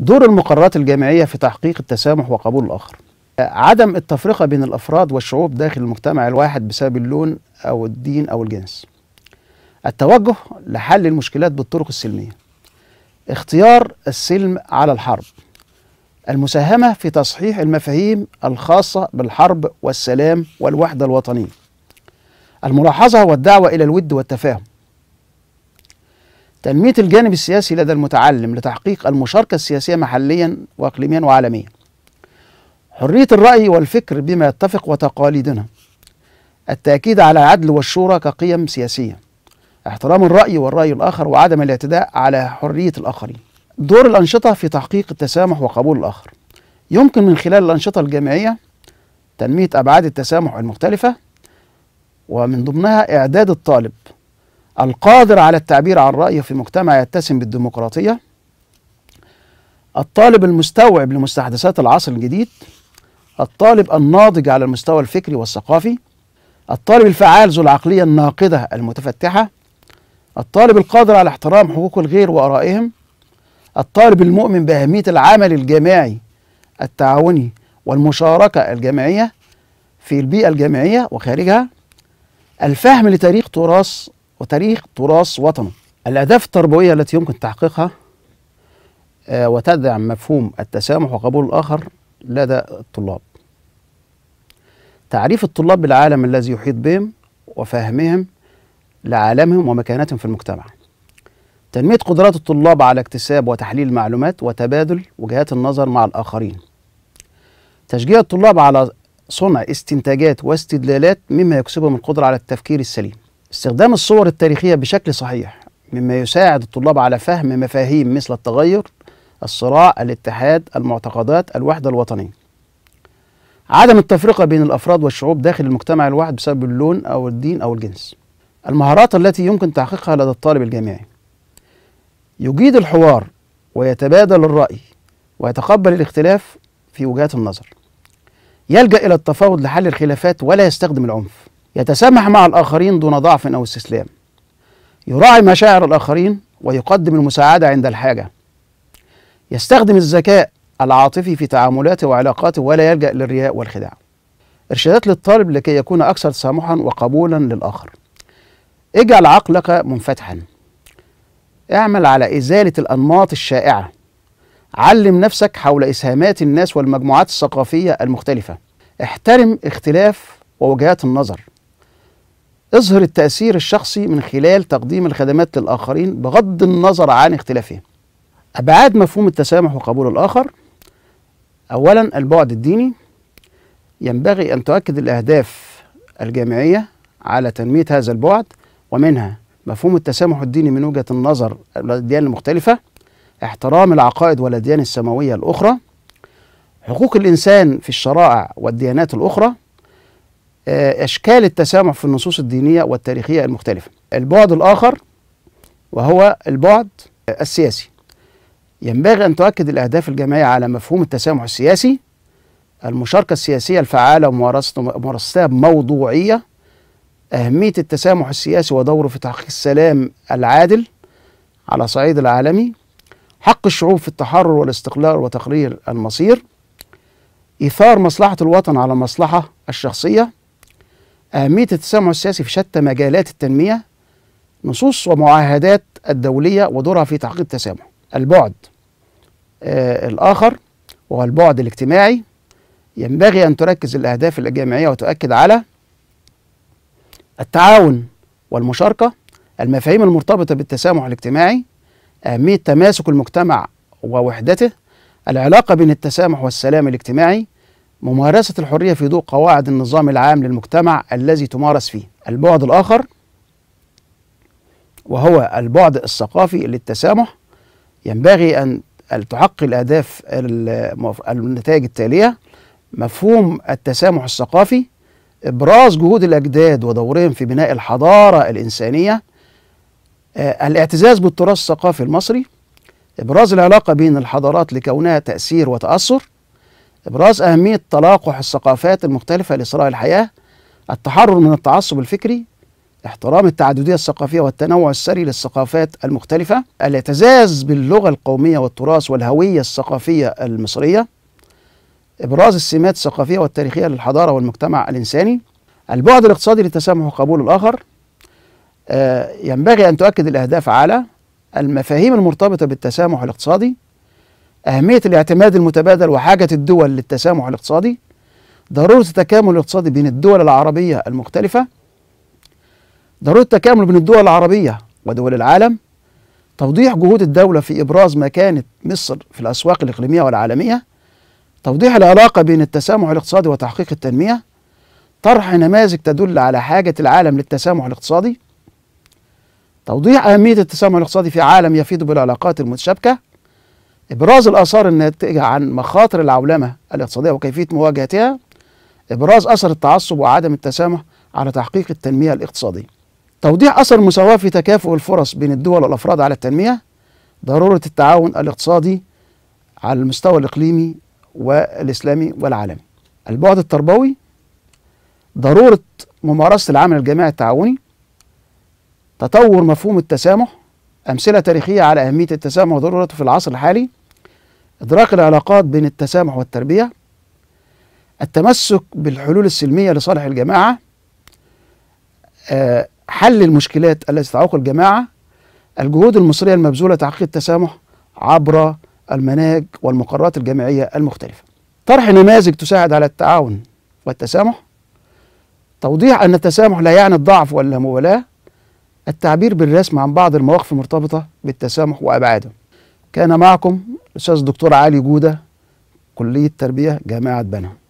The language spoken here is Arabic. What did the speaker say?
دور المقررات الجامعية في تحقيق التسامح وقبول الآخر عدم التفرقة بين الأفراد والشعوب داخل المجتمع الواحد بسبب اللون أو الدين أو الجنس التوجه لحل المشكلات بالطرق السلمية اختيار السلم على الحرب المساهمة في تصحيح المفاهيم الخاصة بالحرب والسلام والوحدة الوطنية الملاحظة والدعوة إلى الود والتفاهم تنمية الجانب السياسي لدى المتعلم لتحقيق المشاركة السياسية محليا وإقليميا وعالميا حرية الرأي والفكر بما يتفق وتقاليدنا التأكيد على العدل والشورى كقيم سياسية احترام الرأي والرأي الآخر وعدم الاعتداء على حرية الآخرين دور الأنشطة في تحقيق التسامح وقبول الآخر يمكن من خلال الأنشطة الجامعية تنمية أبعاد التسامح المختلفة ومن ضمنها إعداد الطالب القادر على التعبير عن رأيه في مجتمع يتسم بالديمقراطية الطالب المستوعب لمستحدثات العصر الجديد الطالب الناضج على المستوى الفكري والثقافي الطالب الفعال ذو العقلية الناقدة المتفتحة الطالب القادر على احترام حقوق الغير وآرائهم الطالب المؤمن بأهمية العمل الجماعي التعاوني والمشاركة الجماعية في البيئة الجامعية وخارجها الفهم لتاريخ تراث وتاريخ تراث وطنه الأهداف التربوية التي يمكن تحقيقها آه، وتدعم مفهوم التسامح وقبول الآخر لدى الطلاب تعريف الطلاب بالعالم الذي يحيط بهم وفهمهم لعالمهم ومكانتهم في المجتمع تنمية قدرات الطلاب على اكتساب وتحليل المعلومات وتبادل وجهات النظر مع الآخرين تشجيع الطلاب على صنع استنتاجات واستدلالات مما يكسبهم القدرة على التفكير السليم استخدام الصور التاريخية بشكل صحيح مما يساعد الطلاب على فهم مفاهيم مثل التغير الصراع الاتحاد المعتقدات الوحدة الوطنية عدم التفرقة بين الأفراد والشعوب داخل المجتمع الواحد بسبب اللون أو الدين أو الجنس المهارات التي يمكن تحقيقها لدى الطالب الجامعي يجيد الحوار ويتبادل الرأي ويتقبل الاختلاف في وجهات النظر يلجأ إلى التفاوض لحل الخلافات ولا يستخدم العنف يتسامح مع الآخرين دون ضعف أو استسلام يراعي مشاعر الآخرين ويقدم المساعدة عند الحاجة يستخدم الذكاء العاطفي في تعاملاته وعلاقاته ولا يلجأ للرياء والخداع إرشادات للطالب لكي يكون أكثر تسامحا وقبولا للآخر اجعل عقلك منفتحا اعمل على إزالة الأنماط الشائعة علم نفسك حول إسهامات الناس والمجموعات الثقافية المختلفة احترم اختلاف ووجهات النظر اظهر التأثير الشخصي من خلال تقديم الخدمات للآخرين بغض النظر عن اختلافهم أبعاد مفهوم التسامح وقبول الآخر أولا البعد الديني ينبغي أن تؤكد الأهداف الجامعية على تنمية هذا البعد ومنها مفهوم التسامح الديني من وجهة النظر الأديان المختلفة احترام العقائد والأديان السماوية الأخرى حقوق الإنسان في الشرائع والديانات الأخرى آه، اشكال التسامح في النصوص الدينيه والتاريخيه المختلفه. البعد الاخر وهو البعد السياسي. ينبغي ان تؤكد الاهداف الجماعيه على مفهوم التسامح السياسي المشاركه السياسيه الفعاله وممارستها بموضوعيه اهميه التسامح السياسي ودوره في تحقيق السلام العادل على الصعيد العالمي حق الشعوب في التحرر والاستقلال وتقرير المصير إيثار مصلحة الوطن على المصلحة الشخصية أهمية التسامح السياسي في شتى مجالات التنمية نصوص ومعاهدات الدولية ودورها في تحقيق التسامح البعد آه الآخر وهو البعد الاجتماعي ينبغي أن تركز الأهداف الجامعية وتؤكد على التعاون والمشاركة المفاهيم المرتبطة بالتسامح الاجتماعي أهمية تماسك المجتمع ووحدته العلاقة بين التسامح والسلام الاجتماعي ممارسة الحرية في ضوء قواعد النظام العام للمجتمع الذي تمارس فيه البعد الآخر وهو البعد الثقافي للتسامح ينبغي أن تحقق الأهداف النتائج التالية مفهوم التسامح الثقافي إبراز جهود الأجداد ودورهم في بناء الحضارة الإنسانية آه، الاعتزاز بالتراث الثقافي المصري إبراز العلاقة بين الحضارات لكونها تأثير وتأثر إبراز أهمية تلاقح الثقافات المختلفة لصراع الحياة التحرر من التعصب الفكري احترام التعددية الثقافية والتنوع السري للثقافات المختلفة الاعتزاز باللغة القومية والتراث والهوية الثقافية المصرية إبراز السمات الثقافية والتاريخية للحضارة والمجتمع الإنساني البعد الاقتصادي للتسامح وقبول الآخر آه، ينبغي أن تؤكد الأهداف على المفاهيم المرتبطة بالتسامح الاقتصادي أهمية الاعتماد المتبادل وحاجة الدول للتسامح الاقتصادي ضرورة التكامل الاقتصادي بين الدول العربية المختلفة ضرورة التكامل بين الدول العربية ودول العالم توضيح جهود الدولة في إبراز مكانة مصر في الأسواق الإقليمية والعالمية توضيح العلاقة بين التسامح الاقتصادي وتحقيق التنمية طرح نماذج تدل على حاجة العالم للتسامح الاقتصادي توضيح أهمية التسامح الاقتصادي في عالم يفيض بالعلاقات المتشابكة إبراز الآثار الناتجة عن مخاطر العولمة الاقتصادية وكيفية مواجهتها إبراز أثر التعصب وعدم التسامح على تحقيق التنمية الاقتصادية توضيح أثر المساواة في تكافؤ الفرص بين الدول والأفراد على التنمية ضرورة التعاون الاقتصادي على المستوى الإقليمي والإسلامي والعالمي البعد التربوي ضرورة ممارسة العمل الجماعي التعاوني تطور مفهوم التسامح أمثلة تاريخية على أهمية التسامح وضرورته في العصر الحالي إدراك العلاقات بين التسامح والتربية التمسك بالحلول السلمية لصالح الجماعة آه، حل المشكلات التي تعوق الجماعة الجهود المصرية المبذولة تعقيد التسامح عبر المناهج والمقررات الجامعية المختلفة طرح نماذج تساعد على التعاون والتسامح توضيح أن التسامح لا يعني الضعف ولا مبالاة التعبير بالرسم عن بعض المواقف المرتبطة بالتسامح وأبعاده كان معكم الاستاذ الدكتور علي جوده كليه تربيه جامعه بنها